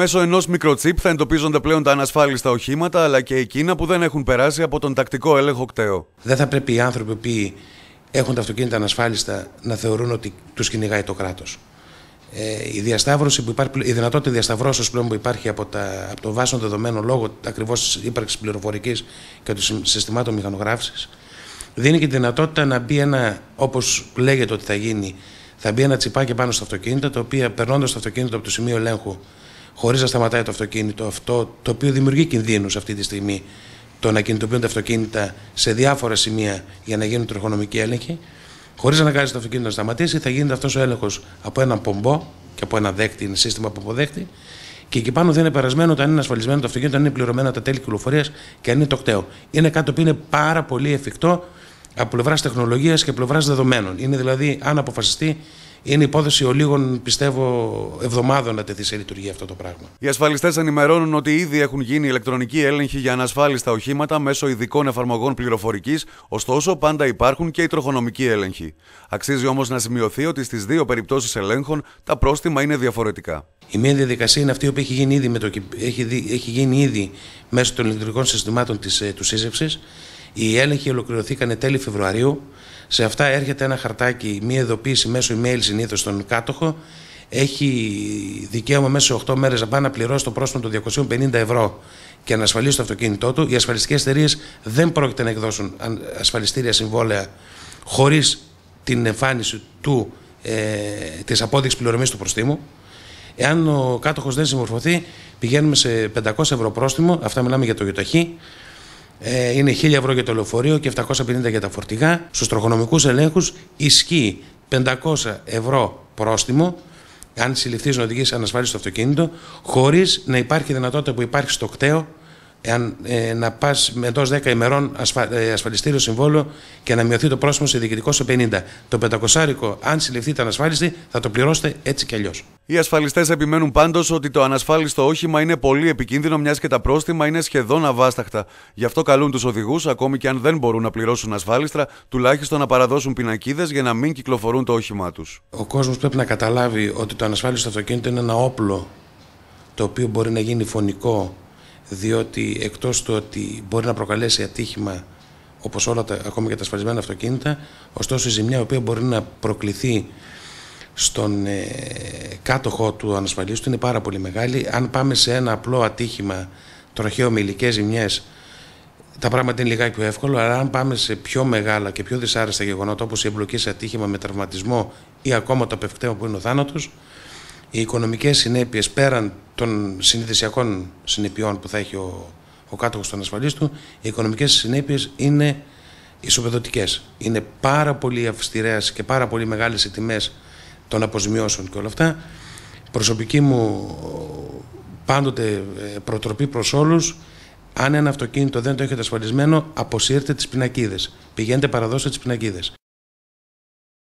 Μέσω ενός μικροτσίπ θα εντοπίζονται πλέον τα ανασφάλιστα οχήματα αλλά και εκείνα που δεν έχουν περάσει από τον τακτικό έλεγχο κταίο. Δεν θα πρέπει οι άνθρωποι που έχουν τα αυτοκίνητα ανασφάλιστα να θεωρούν ότι τους κυνηγάει το κράτος. Ε, η, διασταύρωση που υπάρχει, η δυνατότητα διασταυρώσεως πλέον που υπάρχει από, τα, από το βάσο δεδομένο λόγω ακριβώς της ύπαρξης πληροφορικής και των συστημάτων μηχανογράφησης δίνει και τη δυνατότητα να μπει ένα, όπως λέγεται ότι θα γίνει, θα μπει ένα τσιπάκι πάνω στα αυτοκίνητα, τα οποία περνώντας το αυτοκίνητο από το σημείο ελέγχου χωρίς να σταματάει το αυτοκίνητο αυτό, το οποίο δημιουργεί κινδύνους αυτή τη στιγμή το να κινητοποιούνται αυτοκίνητα σε διάφορα σημεία για να γίνουν τροχονομικοί έλεγχοι. Χωρίς να αναγκάζει το αυτοκίνητο να σταματήσει, θα γίνεται αυτός ο έλεγχος από έναν πομπό και από ένα δέκτη, σύστημα από αποδέκτη. Και εκεί πάνω δεν είναι περασμένο όταν είναι ασφαλισμένο το αυτοκίνητο, αν είναι πληρωμένα τα τέλη κυκλοφορίας και αν είναι τοκταίο. Είναι κάτι που είναι πάρα πολύ εφικτό από πλευράς τεχνολογίας και πλευράς δεδομένων. Είναι δηλαδή, αν αποφασιστεί, είναι υπόθεση ολίγων, πιστεύω, εβδομάδων να τεθεί σε λειτουργία αυτό το πράγμα. Οι ασφαλιστές ενημερώνουν ότι ήδη έχουν γίνει ηλεκτρονικοί έλεγχοι για ανασφάλιστα οχήματα μέσω ειδικών εφαρμογών πληροφορικής, ωστόσο πάντα υπάρχουν και οι τροχονομικοί έλεγχοι. Αξίζει όμως να σημειωθεί ότι στις δύο περιπτώσεις ελέγχων τα πρόστιμα είναι διαφορετικά. Η μία διαδικασία είναι αυτή που έχει γίνει ήδη, με το, έχει, έχει γίνει ήδη μέσω των ηλεκτρονικών συστημάτων της, ε, του σύζευσης. Οι έλεγχοι ολοκληρωθήκαν τέλη Φεβρουαρίου. Σε αυτά έρχεται ένα χαρτάκι, μία ειδοποίηση μέσω email συνήθως στον κάτοχο. Έχει δικαίωμα μέσα σε 8 μέρες να πάει να πληρώσει το πρόστιμο των 250 ευρώ και να ασφαλίσει το αυτοκίνητό του. Οι ασφαλιστικές εταιρείες δεν πρόκειται να εκδώσουν ασφαλιστήρια συμβόλαια χωρίς την εμφάνιση του, ε, της απόδειξης πληρωμής του προστίμου. Εάν ο κάτοχος δεν συμμορφωθεί, πηγαίνουμε σε 500 ευρώ πρόστιμο, αυτά μιλάμε για το γιοταχή, ε, είναι 1000 ευρώ για το λεωφορείο και 750 για τα φορτηγά. Στους τροχονομικούς ελέγχους ισχύει 500 ευρώ πρόστιμο αν συλληφθείς να οδηγεί στο αυτοκίνητο, χωρίς να υπάρχει δυνατότητα που υπάρχει στο κταίο εάν, ε, να πας εντό 10 ημερών ε, ασφαλιστήριο συμβόλαιο και να μειωθεί το πρόστιμο σε διοικητικό σε 50. Το πεντακοσάρικο, αν συλληφθείτε ανασφάλιστη, θα το πληρώσετε έτσι κι αλλιώς. Οι ασφαλιστές επιμένουν πάντως ότι το ανασφάλιστο όχημα είναι πολύ επικίνδυνο, μιας και τα πρόστιμα είναι σχεδόν αβάσταχτα. Γι' αυτό καλούν τους οδηγούς, ακόμη και αν δεν μπορούν να πληρώσουν ασφάλιστρα, τουλάχιστον να παραδώσουν πινακίδες για να μην κυκλοφορούν το όχημά τους. Ο κόσμος πρέπει να καταλάβει ότι το ανασφάλιστο αυτοκίνητο είναι ένα όπλο το οποίο μπορεί να γίνει φωνικό διότι εκτός του ότι μπορεί να προκαλέσει ατύχημα όπως όλα τα, ακόμα και τα ασφαλισμένα αυτοκίνητα, ωστόσο η ζημιά η οποία μπορεί να προκληθεί στον ε, κάτοχο του ανασφαλίστου είναι πάρα πολύ μεγάλη. Αν πάμε σε ένα απλό ατύχημα τροχαίο με υλικές ζημιές, τα πράγματα είναι λιγάκι πιο εύκολο, αλλά αν πάμε σε πιο μεγάλα και πιο δυσάρεστα γεγονότα, όπως η εμπλοκή σε ατύχημα με τραυματισμό ή ακόμα το απευκταίο που είναι ο θάνατος, οι οικονομικές συνέπειες πέραν των συνειδησιακών συνεπειών που θα έχει ο, ο κάτοχος των ασφαλή του, οι οικονομικές συνέπειες είναι ισοπεδωτικές. Είναι πάρα πολύ αυστηρές και πάρα πολύ μεγάλες οι τιμές των αποζημιώσεων και όλα αυτά. Προσωπική μου πάντοτε ε, προτροπή προς όλους. Αν ένα αυτοκίνητο δεν το έχετε ασφαλισμένο, αποσύρτε τις πινακίδες. Πηγαίνετε παραδώστε τις πινακίδες.